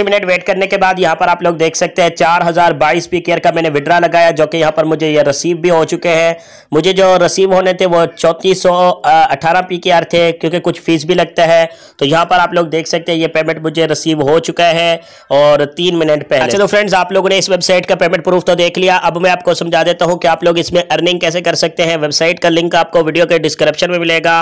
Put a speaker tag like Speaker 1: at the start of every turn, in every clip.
Speaker 1: sixty minute wait करने के बाद यहाँ पर आप लोग देख सकते हैं चार हज़ार बाईस पी केयर का मैंने विड्रा लगाया जो कि यहाँ पर मुझे ये रसीव भी हो चुके हैं मुझे जो रसीव होने थे वो चौंतीस सौ अठारह पी के थे क्योंकि कुछ फीस भी लगता है तो यहाँ पर आप लोग देख सकते हैं ये पेमेंट मुझे रसीव हो चुका है और तीन मिनट पहले अच्छा तो फ्रेंड्स आप लोगों ने इस वेबसाइट का पेमेंट प्रूफ तो देख लिया अब मैं आपको समझा देता हूँ कि आप लोग इसमें अर्निंग कैसे कर सकते हैं वेबसाइट का लिंक आपको वीडियो के डिस्क्रिप्शन में मिलेगा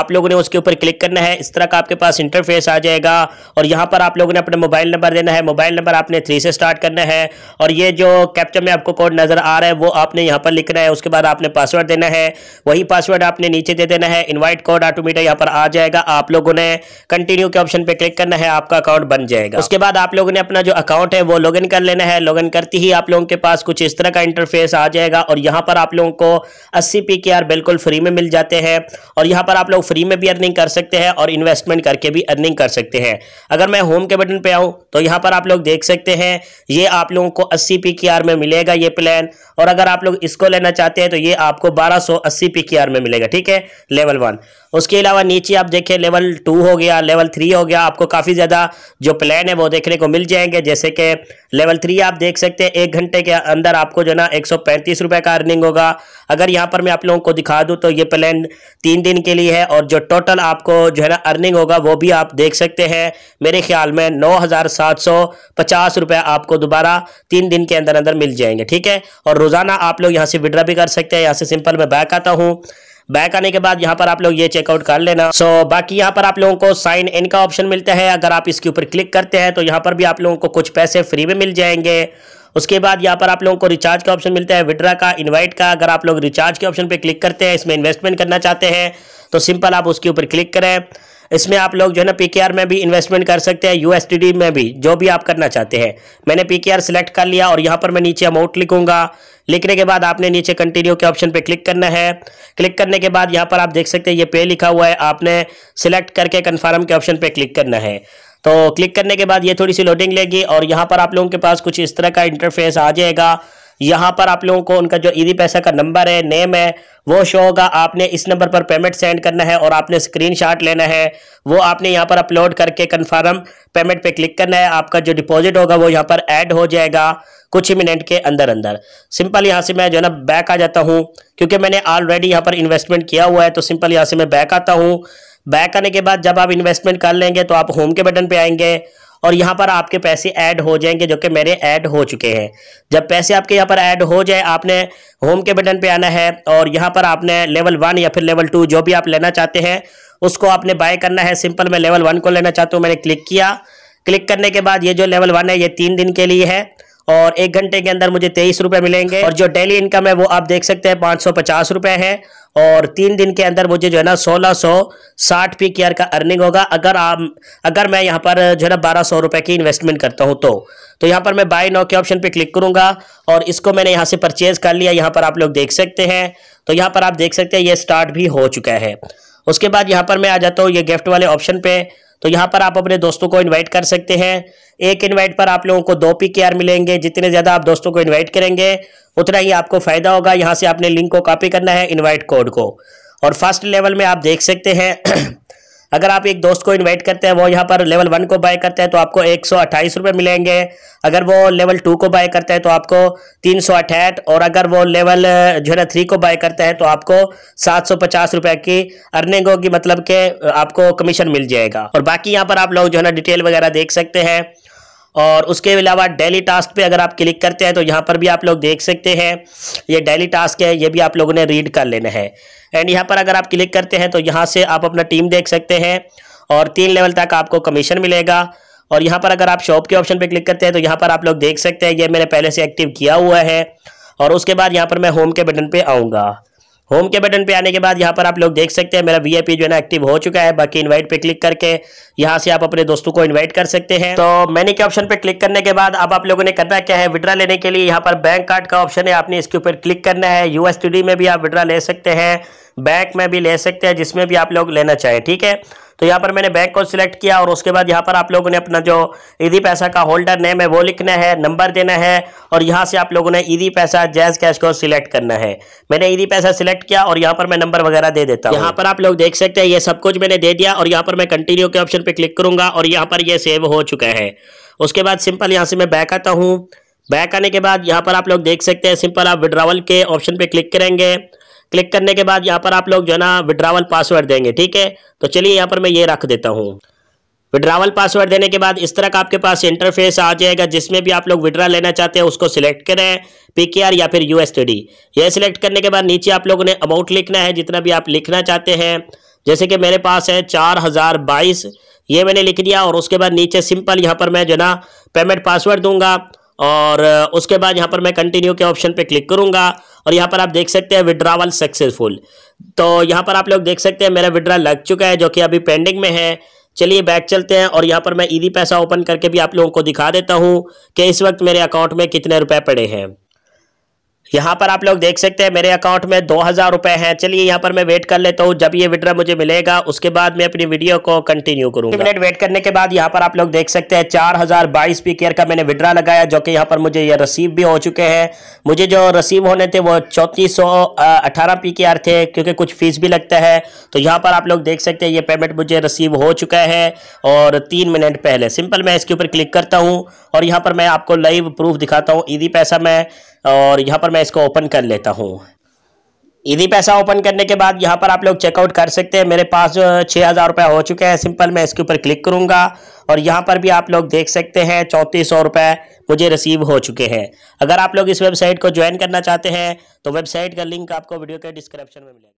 Speaker 1: आप लोगों ने उसके ऊपर क्लिक करना है इस तरह का आपके पास इंटरफेस आ जाएगा और यहाँ पर आप लोगों ने अपने मोबाइल नंबर नंबर देना है मोबाइल नंबर आपने थ्री से स्टार्ट करना है और ये जो कैप्चर में आपको कोड नज़र आ रहा है वो आपने यहाँ पर लिखना है उसके बाद आपने पासवर्ड देना है वही पासवर्ड आपने नीचे दे देना है इन्वाइट कोड ऑटोमेटिक यहाँ पर आ जाएगा आप लोगों ने कंटिन्यू के ऑप्शन पर क्लिक करना है आपका अकाउंट बन जाएगा उसके बाद आप लोगों ने अपना जो अकाउंट है वो लॉग कर लेना है लॉग करते ही आप लोगों के पास कुछ इस तरह का इंटरफेस आ जाएगा और यहाँ पर आप लोगों को अस्सी पी बिल्कुल फ्री में मिल जाते हैं और यहाँ पर आप लोग फ्री में भी अर्निंग कर सकते हैं और इन्वेस्टमेंट करके भी अर्निंग कर सकते हैं अगर मैं होम के बटन पे आऊँ तो यहाँ पर आप लोग देख सकते हैं ये आप लोगों को 80 पी में मिलेगा ये प्लान और अगर आप लोग इसको लेना चाहते हैं तो ये आपको 1280 पीकेआर में मिलेगा ठीक है लेवल वन उसके अलावा नीचे आप देखें लेवल टू हो गया लेवल थ्री हो गया आपको काफ़ी ज़्यादा जो प्लान है वो देखने को मिल जाएंगे जैसे कि लेवल थ्री आप देख सकते हैं एक घंटे के अंदर आपको जो ना एक सौ का अर्निंग होगा अगर यहाँ पर मैं आप लोगों को दिखा दूँ तो ये प्लान तीन दिन के लिए है और जो टोटल आपको जो है ना अर्निंग होगा वो भी आप देख सकते हैं मेरे ख्याल में नौ हज़ार सात सौ पचास रुपये आपको दोबारा तीन दिन के अंदर अंदर मिल जाएंगे ठीक है और रोज़ाना आप लोग यहाँ से विड्रा भी कर सकते हैं यहाँ से सिंपल मैं बैक आता हूँ बैक आने के बाद यहाँ पर आप लोग ये चेकआउट कर लेना सो so, बाकी यहाँ पर आप लोगों को साइन इन का ऑप्शन मिलता है अगर आप इसके ऊपर क्लिक करते हैं तो यहाँ पर भी आप लोगों को कुछ पैसे फ्री में मिल जाएंगे उसके बाद यहाँ पर आप लोगों को रिचार्ज का ऑप्शन मिलता है विड्रा का इनवाइट का अगर आप लोग रिचार्ज के ऑप्शन पर क्लिक करते हैं इसमें इन्वेस्टमेंट करना चाहते हैं तो सिंपल आप उसके ऊपर क्लिक करें इसमें आप लोग जो है ना पीकेआर में भी इन्वेस्टमेंट कर सकते हैं यूएसटीडी में भी जो भी आप करना चाहते हैं मैंने पीकेआर सिलेक्ट कर लिया और यहाँ पर मैं नीचे अमाउंट लिखूंगा लिखने के बाद आपने नीचे कंटिन्यू के ऑप्शन पे क्लिक करना है क्लिक करने के बाद यहाँ पर आप देख सकते हैं ये पे लिखा हुआ है आपने सिलेक्ट करके कन्फर्म के ऑप्शन पे क्लिक करना है तो क्लिक करने के बाद ये थोड़ी सी लोडिंग लेगी और यहाँ पर आप लोगों के पास कुछ इस तरह का इंटरफेस आ जाएगा यहाँ पर आप लोगों को उनका जो ईदी पैसा का नंबर है नेम है वो शो होगा आपने इस नंबर पर पेमेंट सेंड करना है और आपने स्क्रीनशॉट लेना है वो आपने यहाँ पर अपलोड करके कन्फर्म पेमेंट पे क्लिक करना है आपका जो डिपॉजिट होगा वो यहाँ पर ऐड हो जाएगा कुछ ही मिनट के अंदर अंदर सिंपल यहाँ से मैं जो है ना बैक आ जाता हूँ क्योंकि मैंने ऑलरेडी यहाँ पर इन्वेस्टमेंट किया हुआ है तो सिंपल यहाँ से मैं बैक आता हूँ बैक आने के बाद जब आप इन्वेस्टमेंट कर लेंगे तो आप होम के बटन पर आएंगे और यहाँ पर आपके पैसे ऐड हो जाएंगे जो कि मेरे ऐड हो चुके हैं जब पैसे आपके यहाँ पर ऐड हो जाए आपने होम के बटन पे आना है और यहाँ पर आपने लेवल वन या फिर लेवल टू जो भी आप लेना चाहते हैं उसको आपने बाय करना है सिंपल मैं लेवल वन को लेना चाहता हूँ मैंने क्लिक किया क्लिक करने के बाद ये जो लेवल वन है ये तीन दिन के लिए है और एक घंटे के अंदर मुझे तेईस रुपए मिलेंगे और जो डेली इनकम है वो आप देख सकते हैं पांच सौ पचास रुपए है और तीन दिन के अंदर मुझे जो है ना सोलह सौ साठ पी के का अर्निंग होगा अगर आप अगर मैं यहाँ पर जो है ना बारह सौ रुपए की इन्वेस्टमेंट करता हूँ तो तो यहाँ पर मैं बाय नाउ के ऑप्शन पे क्लिक करूंगा और इसको मैंने यहाँ से परचेज कर लिया यहाँ पर आप लोग देख सकते हैं तो यहाँ पर आप देख सकते हैं ये स्टार्ट भी हो चुका है उसके बाद यहाँ पर मैं आ जाता हूँ ये गिफ्ट वाले ऑप्शन पे तो यहाँ पर आप अपने दोस्तों को इनवाइट कर सकते हैं एक इनवाइट पर आप लोगों को दो पी के आर मिलेंगे जितने ज़्यादा आप दोस्तों को इनवाइट करेंगे उतना ही आपको फ़ायदा होगा यहाँ से आपने लिंक को कॉपी करना है इन्वाइट कोड को और फर्स्ट लेवल में आप देख सकते हैं अगर आप एक दोस्त को इन्वाइट करते हैं वो यहाँ पर लेवल वन को बाय करते हैं तो आपको एक सौ मिलेंगे अगर वो लेवल टू को बाय करते हैं तो आपको तीन और अगर वो लेवल जो है ना थ्री को बाय करते हैं तो आपको सात रुपए की अर्निंग होगी मतलब के आपको कमीशन मिल जाएगा और बाकी यहाँ पर आप लोग जो है ना डिटेल वगैरह देख सकते हैं और उसके अलावा डेली टास्क पे अगर आप क्लिक करते हैं तो यहाँ पर भी आप लोग देख सकते हैं ये डेली टास्क है ये भी आप लोगों ने रीड कर लेना है एंड यहाँ पर अगर आप क्लिक करते हैं तो यहाँ से आप अपना टीम देख सकते हैं और तीन लेवल तक आपको कमीशन मिलेगा और यहाँ पर अगर आप शॉप के ऑप्शन पर क्लिक करते हैं तो यहाँ पर आप लोग देख सकते हैं ये मैंने पहले से एक्टिव किया हुआ है और उसके बाद यहाँ पर मैं होम के बटन पर आऊँगा होम के बटन पे आने के बाद यहाँ पर आप लोग देख सकते हैं मेरा वीआईपी जो है ना एक्टिव हो चुका है बाकी इनवाइट पे क्लिक करके यहाँ से आप अपने दोस्तों को इनवाइट कर सकते हैं तो मैंने के ऑप्शन पे क्लिक करने के बाद अब आप लोगों ने करना क्या है विड्रा लेने के लिए यहाँ पर बैंक कार्ड का ऑप्शन है आपने इसके ऊपर क्लिक करना है यूएसटीडी में भी आप विड्रा ले सकते हैं बैक में भी ले सकते हैं जिसमें भी आप लोग लेना चाहें ठीक है तो यहाँ पर मैंने बैंक को सिलेक्ट किया और उसके बाद यहाँ पर आप लोगों ने अपना जो ईदी पैसा का होल्डर नेम है वो लिखना है नंबर देना है और यहाँ से आप लोगों ने ईदी पैसा जैज कैश को सिलेक्ट करना है मैंने ईदी पैसा सिलेक्ट किया और यहाँ पर मैं नंबर वगैरह दे देता हूँ यहाँ पर आप लोग देख सकते हैं ये सब कुछ मैंने दे दिया और यहाँ पर मैं कंटिन्यू के ऑप्शन पर क्लिक करूँगा और यहाँ पर ये सेव हो चुका है उसके बाद सिंपल यहाँ से मैं बैक आता हूँ बैक आने के बाद यहाँ पर आप लोग देख सकते हैं सिंपल आप विड्रावल के ऑप्शन पर क्लिक करेंगे क्लिक करने के बाद यहाँ पर आप लोग जो है ना विड्रावल पासवर्ड देंगे ठीक है तो चलिए यहाँ पर मैं ये रख देता हूँ विड्रावल पासवर्ड देने के बाद इस तरह का आपके पास इंटरफेस आ जाएगा जिसमें भी आप लोग विड्रा लेना चाहते हैं उसको सिलेक्ट करें पीकेआर या फिर यूएसटीडी यह सिलेक्ट करने के बाद नीचे आप लोगों ने अमाउंट लिखना है जितना भी आप लिखना चाहते हैं जैसे कि मेरे पास है चार हज़ार बाईस ये मैंने लिख दिया और उसके बाद नीचे सिंपल यहाँ पर मैं जो ना पेमेंट पासवर्ड दूंगा और उसके बाद यहाँ पर मैं कंटिन्यू के ऑप्शन पर क्लिक करूँगा और यहाँ पर आप देख सकते हैं विड्रावल सक्सेसफुल तो यहाँ पर आप लोग देख सकते हैं मेरा विड्रा लग चुका है जो कि अभी पेंडिंग में है चलिए बैक चलते हैं और यहाँ पर मैं ईदी पैसा ओपन करके भी आप लोगों को दिखा देता हूँ कि इस वक्त मेरे अकाउंट में कितने रुपए पड़े हैं यहाँ पर आप लोग देख सकते हैं मेरे अकाउंट में दो हज़ार रुपये हैं चलिए यहाँ पर मैं वेट कर लेता हूँ जब ये विड्रा मुझे मिलेगा उसके बाद मैं अपनी वीडियो को कंटिन्यू करूँगा मिनट वेट करने के बाद यहाँ पर आप लोग देख सकते हैं चार हज़ार बाईस पी केयर का मैंने विड्रा लगाया जो कि यहाँ पर मुझे ये रसीव भी हो चुके हैं मुझे जो रसीव होने थे वो चौंतीस सौ अठारह पी के आर थे क्योंकि कुछ फीस भी लगता है तो यहाँ पर आप लोग देख सकते हैं ये पेमेंट मुझे रसीव हो चुका है और तीन मिनट पहले सिंपल मैं इसके ऊपर क्लिक करता हूँ और यहाँ पर मैं आपको लाइव प्रूफ दिखाता हूँ ईदी पैसा मैं और यहाँ पर मैं इसको ओपन कर लेता हूँ यदि पैसा ओपन करने के बाद यहाँ पर आप लोग चेकआउट कर सकते हैं मेरे पास छः हज़ार रुपये हो चुके हैं सिंपल मैं इसके ऊपर क्लिक करूँगा और यहाँ पर भी आप लोग देख सकते हैं चौंतीस सौ रुपये मुझे रिसीव हो चुके हैं अगर आप लोग इस वेबसाइट को ज्वाइन करना चाहते हैं तो वेबसाइट का लिंक आपको वीडियो के डिस्क्रिप्शन में मिलेगा